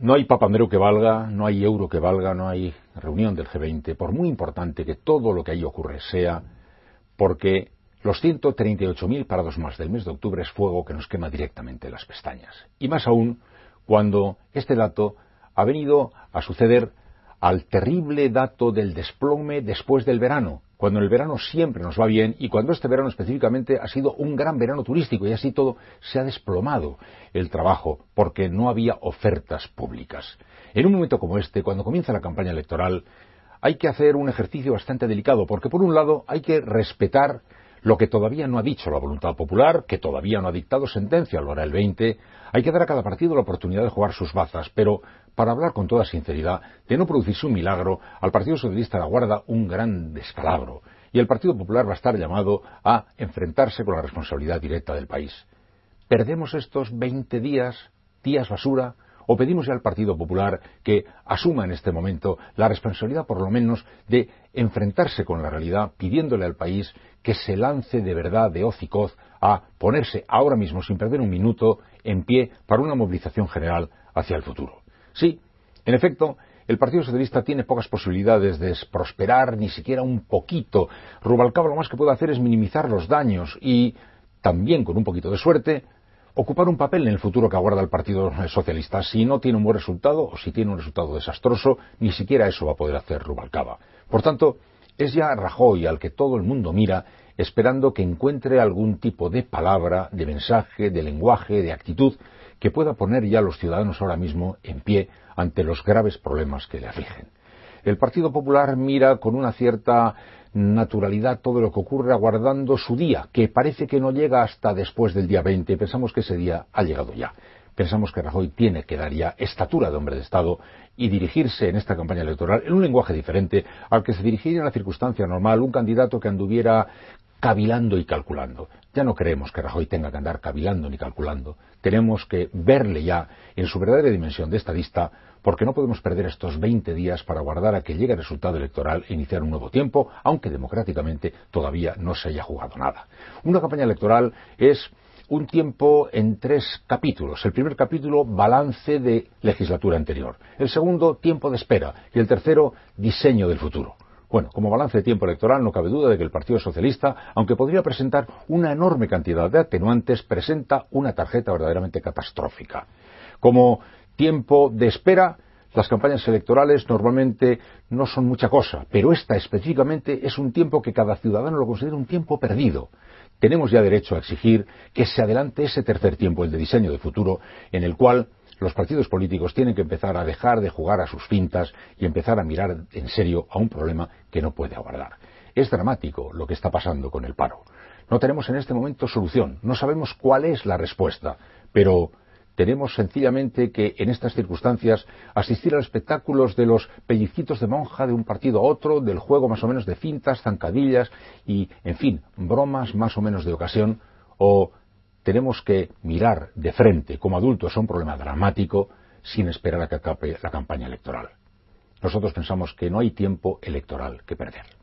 No hay papamero que valga, no hay euro que valga, no hay reunión del G20, por muy importante que todo lo que ahí ocurre sea, porque los 138.000 parados más del mes de octubre es fuego que nos quema directamente las pestañas. Y más aún cuando este dato ha venido a suceder al terrible dato del desplome después del verano, cuando el verano siempre nos va bien y cuando este verano específicamente ha sido un gran verano turístico y así todo se ha desplomado el trabajo porque no había ofertas públicas. En un momento como este, cuando comienza la campaña electoral, hay que hacer un ejercicio bastante delicado porque por un lado hay que respetar lo que todavía no ha dicho la voluntad popular, que todavía no ha dictado sentencia, lo hará el 20, hay que dar a cada partido la oportunidad de jugar sus bazas, pero, para hablar con toda sinceridad, de no producirse un milagro, al Partido Socialista la guarda un gran descalabro, y el Partido Popular va a estar llamado a enfrentarse con la responsabilidad directa del país. ¿Perdemos estos 20 días, días basura, o pedimos al Partido Popular que asuma en este momento la responsabilidad, por lo menos, de enfrentarse con la realidad, pidiéndole al país que se lance de verdad de hoz y coz a ponerse ahora mismo, sin perder un minuto, en pie para una movilización general hacia el futuro. Sí, en efecto, el Partido Socialista tiene pocas posibilidades de prosperar, ni siquiera un poquito. Rubalcaba lo más que puede hacer es minimizar los daños y, también con un poquito de suerte, ocupar un papel en el futuro que aguarda el Partido Socialista. Si no tiene un buen resultado o si tiene un resultado desastroso, ni siquiera eso va a poder hacer Rubalcaba. Por tanto, es ya Rajoy al que todo el mundo mira esperando que encuentre algún tipo de palabra, de mensaje, de lenguaje, de actitud que pueda poner ya a los ciudadanos ahora mismo en pie ante los graves problemas que le afligen. El Partido Popular mira con una cierta naturalidad todo lo que ocurre aguardando su día, que parece que no llega hasta después del día 20. Pensamos que ese día ha llegado ya. Pensamos que Rajoy tiene que dar ya estatura de hombre de Estado y dirigirse en esta campaña electoral en un lenguaje diferente al que se dirigiera en la circunstancia normal un candidato que anduviera cavilando y calculando. Ya no creemos que Rajoy tenga que andar cavilando ni calculando. Tenemos que verle ya en su verdadera dimensión de estadista, porque no podemos perder estos 20 días para guardar a que llegue el resultado electoral e iniciar un nuevo tiempo, aunque democráticamente todavía no se haya jugado nada. Una campaña electoral es un tiempo en tres capítulos. El primer capítulo, balance de legislatura anterior. El segundo, tiempo de espera. Y el tercero, diseño del futuro. Bueno, como balance de tiempo electoral no cabe duda de que el Partido Socialista, aunque podría presentar una enorme cantidad de atenuantes, presenta una tarjeta verdaderamente catastrófica. Como tiempo de espera, las campañas electorales normalmente no son mucha cosa, pero esta específicamente es un tiempo que cada ciudadano lo considera un tiempo perdido. Tenemos ya derecho a exigir que se adelante ese tercer tiempo, el de diseño de futuro, en el cual los partidos políticos tienen que empezar a dejar de jugar a sus fintas y empezar a mirar en serio a un problema que no puede aguardar. Es dramático lo que está pasando con el paro. No tenemos en este momento solución, no sabemos cuál es la respuesta, pero tenemos sencillamente que en estas circunstancias asistir a los espectáculos de los pellicitos de monja de un partido a otro, del juego más o menos de fintas, zancadillas y, en fin, bromas más o menos de ocasión, o tenemos que mirar de frente como adultos a un problema dramático sin esperar a que acabe la campaña electoral. Nosotros pensamos que no hay tiempo electoral que perder.